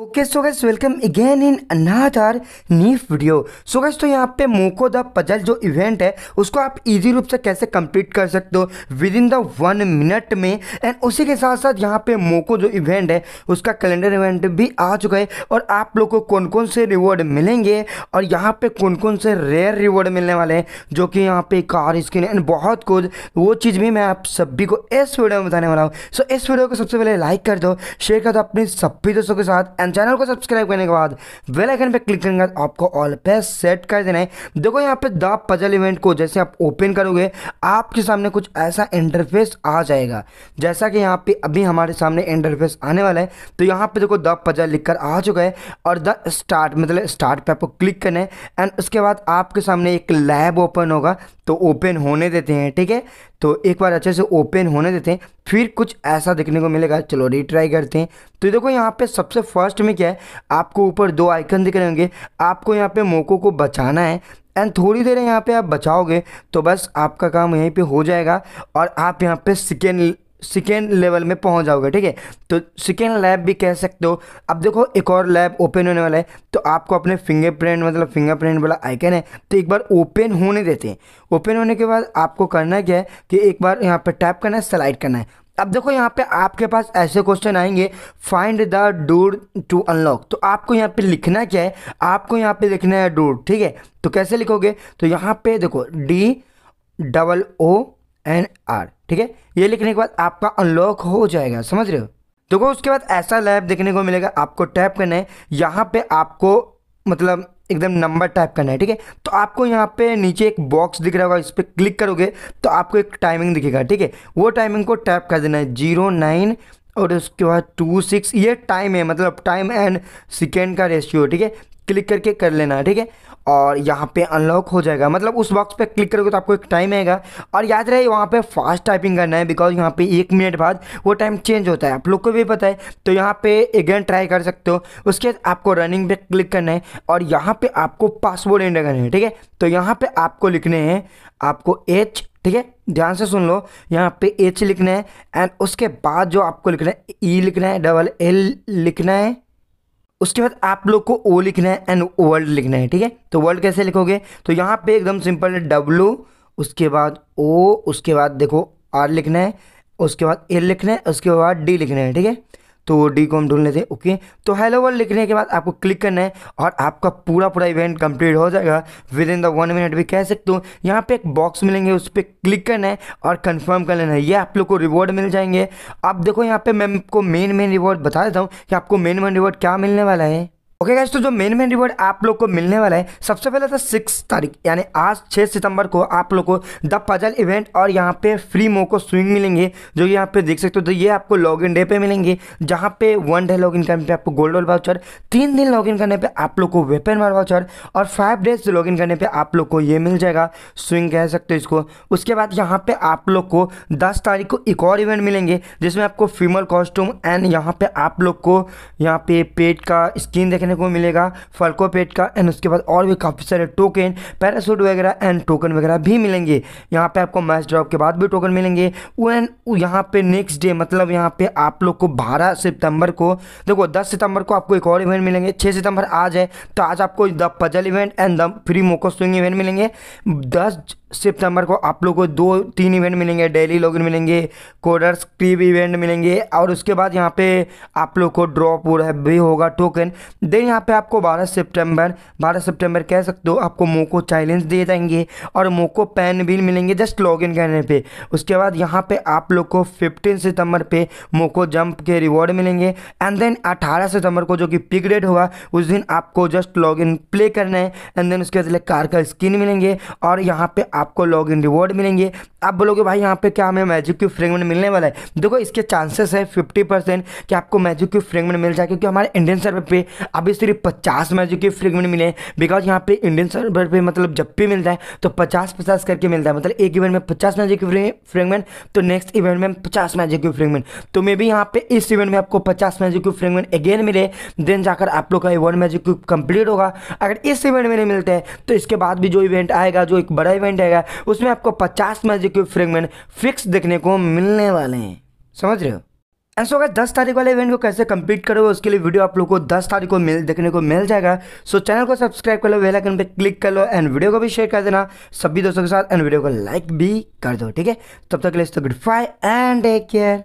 okay so guys welcome again in another new video so guys तो यहाँ पे मोको द पजल जो इवेंट है उसको आप इजी रूप से कैसे कंप्लीट कर सकते हो within the one minute में एंड उसी के साथ साथ यहाँ पे मोको जो इवेंट है उसका कैलेंडर इवेंट भी आ चुका है और आप लोग को कौन कौन से रिवॉर्ड मिलेंगे और यहाँ पे कौन कौन से रेयर रिवॉर्ड मिलने वाले हैं जो कि यहाँ पे कार स्किन एंड बहुत कुछ वो चीज़ भी मैं आप सभी को इस वीडियो में बताने वाला हूँ सो so, इस वीडियो को सबसे पहले लाइक कर दो शेयर कर दो अपने सभी दोस्तों के साथ एंड चैनल को सब्सक्राइब करने के बाद वेल आइकन पे क्लिक करने के आपको ऑल पे सेट कर देना है देखो यहाँ पे द पजल इवेंट को जैसे आप ओपन करोगे आपके सामने कुछ ऐसा इंटरफेस आ जाएगा जैसा कि यहाँ पे अभी हमारे सामने इंटरफेस आने वाला है तो यहाँ पे देखो द पजल लिख कर आ चुका है और द स्टार्ट मतलब स्टार्ट पे आपको क्लिक करना है एंड उसके बाद आपके सामने एक लैब ओपन होगा तो ओपन होने देते हैं ठीक है तो एक बार अच्छे से ओपन होने देते हैं फिर कुछ ऐसा देखने को मिलेगा चलो रिट्राई करते हैं तो देखो यहाँ पे सबसे फर्स्ट में क्या है आपको ऊपर दो आइकन दिख रहे होंगे आपको यहाँ पे मोको को बचाना है एंड थोड़ी देर यहाँ पे आप बचाओगे तो बस आपका काम यहीं पे हो जाएगा और आप यहाँ पे सेकेंड सेकेंड लेवल में पहुंच जाओगे ठीक है तो सेकेंड लैब भी कह सकते हो अब देखो एक और लैब ओपन होने वाला है तो आपको अपने फिंगरप्रिंट मतलब फिंगरप्रिंट वाला आइकन है तो एक बार ओपन होने देते हैं ओपन होने के बाद आपको करना क्या है कि एक बार यहाँ पर टैप करना है स्लाइड करना है अब देखो यहाँ पे आपके पास ऐसे क्वेश्चन आएंगे find the door to unlock तो आपको यहाँ पे लिखना क्या है आपको यहाँ पे लिखना है डोर ठीक है तो कैसे लिखोगे तो यहाँ पे देखो D double O N R ठीक है ये लिखने के बाद आपका अनलॉक हो जाएगा समझ रहे हो देखो उसके बाद ऐसा लैब देखने को मिलेगा आपको टैप करना है यहाँ पे आपको मतलब एकदम नंबर टाइप करना है ठीक है तो आपको यहाँ पे नीचे एक बॉक्स दिख रहा होगा इस पर क्लिक करोगे तो आपको एक टाइमिंग दिखेगा ठीक है वो टाइमिंग को टैप कर देना है जीरो नाइन और उसके बाद टू सिक्स ये टाइम है मतलब टाइम एंड सेकेंड का रेशियो ठीक है क्लिक करके कर लेना ठीक है और यहाँ पे अनलॉक हो जाएगा मतलब उस बॉक्स पे क्लिक करोगे तो आपको एक टाइम आएगा और याद रहे वहाँ पे फास्ट टाइपिंग करना है बिकॉज यहाँ पे एक मिनट बाद वो टाइम चेंज होता है आप लोग को भी पता है तो यहाँ पे अगेन ट्राई कर सकते हो उसके बाद आपको रनिंग पे क्लिक करना है और यहाँ पे आपको पासवर्ड एंटर करना है ठीक है तो यहाँ पर आपको लिखने हैं आपको एच ठीक है ध्यान से सुन लो यहाँ पे एच लिखना है एंड उसके बाद जो आपको लिखना है ई e लिखना है डबल एल लिखना है उसके बाद आप लोग को ओ लिखना है एंड वर्ल्ड लिखना है ठीक है तो वर्ल्ड कैसे लिखोगे तो यहाँ पे एकदम सिंपल है डब्लू उसके बाद ओ उसके बाद देखो आर लिखना है उसके बाद एल लिखना है उसके बाद डी लिखना है ठीक है तो डी को हम ढूंढ लेते हैं ओके तो हेलो वर्ल्ड लिखने के बाद आपको क्लिक करना है और आपका पूरा पूरा इवेंट कंप्लीट हो जाएगा within the one minute भी कह सकते हो यहाँ पे एक बॉक्स मिलेंगे उस पर क्लिक करना है और कंफर्म कर लेना है ये आप लोग को रिवॉर्ड मिल जाएंगे अब देखो यहाँ पे मैं आपको मेन मेन रिवॉर्ड बता देता हूँ कि आपको मेन मेन रिवॉर्ड क्या मिलने वाला है ओके गाइज तो जो मेन मेन रिवॉर्ड आप लोग को मिलने वाला है सबसे पहले तो सिक्स तारीख यानी आज छः सितंबर को आप लोग को द पजल इवेंट और यहाँ पे फ्री मो को स्विंग मिलेंगे जो यहाँ पे देख सकते हो तो ये आपको लॉगिन डे पे मिलेंगे जहाँ पे वन डे लॉगिन करने पे आपको गोल्ड वॉल वाउचर तीन दिन इन करने पर आप लोग को वेपन वाल वाउचर और फाइव डेज इन करने पर आप लोग को ये मिल जाएगा स्विंग कह सकते हो इसको उसके बाद यहाँ पर आप लोग को दस तारीख को एक और इवेंट मिलेंगे जिसमें आपको फीमेल कॉस्ट्यूम एंड यहाँ पर आप लोग को यहाँ पे पेट का स्किन देखने देखने को मिलेगा पेट का एंड उसके बाद और भी काफ़ी सारे टोकन पैरासूट वगैरह एंड टोकन वगैरह भी मिलेंगे यहाँ पे आपको मैच ड्रॉप के बाद भी टोकन मिलेंगे वन यहाँ पे नेक्स्ट डे मतलब यहाँ पे आप लोग को 12 सितंबर को देखो 10 सितंबर को आपको एक और इवेंट मिलेंगे 6 सितंबर आज है तो आज आपको the puzzle event and the free मोको स्विंग इवेंट मिलेंगे दस सितंबर को आप लोगों को दो तीन इवेंट मिलेंगे डेली लॉग मिलेंगे कोडर्स क्रीब इवेंट मिलेंगे और उसके बाद यहाँ पे आप लोग को ड्रॉप हो रहा भी होगा टोकन दे देन यहाँ पे आपको 12 सितंबर 12 सितंबर कह सकते हो आपको मोको चैलेंज दिए जाएंगे और मोको पेन भी मिलेंगे जस्ट लॉगिन करने पे उसके बाद यहाँ पे आप लोग को 15 सितंबर पे मोको जंप के रिवॉर्ड मिलेंगे एंड देन 18 सितंबर को जो कि पिक डेट होगा उस दिन आपको जस्ट इन प्ले करना है एंड देन उसके बाद कार का स्किन मिलेंगे और यहाँ पे आपको इन रिवॉर्ड मिलेंगे आप बोलोगे भाई यहाँ पे क्या हमें मैजिक की फ्रेगमेंट मिलने वाला है देखो इसके चांसेस है फिफ्टी परसेंट कि आपको मैजिक की फ्रेगमेंट मिल जाए क्योंकि हमारे इंडियन सर्वे पे यहाँ पे सिर्फ पचास मैजिक के फ्रेगमेंट मिले हैं बिकॉज यहाँ पे इंडियन सर्वर पे मतलब जब भी मिलता है तो पचास पचास करके मिलता है मतलब एक इवेंट में पचास मैच के फ्रेगमेंट तो नेक्स्ट इवेंट में पचास मैजिक के फ्रेगमेंट तो मे तो भी यहाँ पे इस इवेंट में आपको पचास मैजिक के फ्रेगमेंट अगेन मिले देन जाकर आप लोग का इवेंट मैच क्यूब कंप्लीट होगा अगर इस इवेंट में नहीं मिलते हैं तो इसके बाद भी जो इवेंट आएगा जो एक बड़ा इवेंट आएगा उसमें आपको पचास मैजिक के फ्रेगमेंट फिक्स देखने को मिलने वाले हैं समझ रहे हो ऐसा होगा दस तारीख वाले इवेंट को कैसे कंप्लीट करोगे उसके लिए वीडियो आप लोग को दस तारीख को मिल देखने को मिल जाएगा सो so, चैनल को सब्सक्राइब कर लो वे आइकन पे क्लिक कर लो एंड वीडियो को भी शेयर कर देना सभी दोस्तों के साथ एंड वीडियो को लाइक भी कर दो ठीक है तब तक के लिए good bye and take care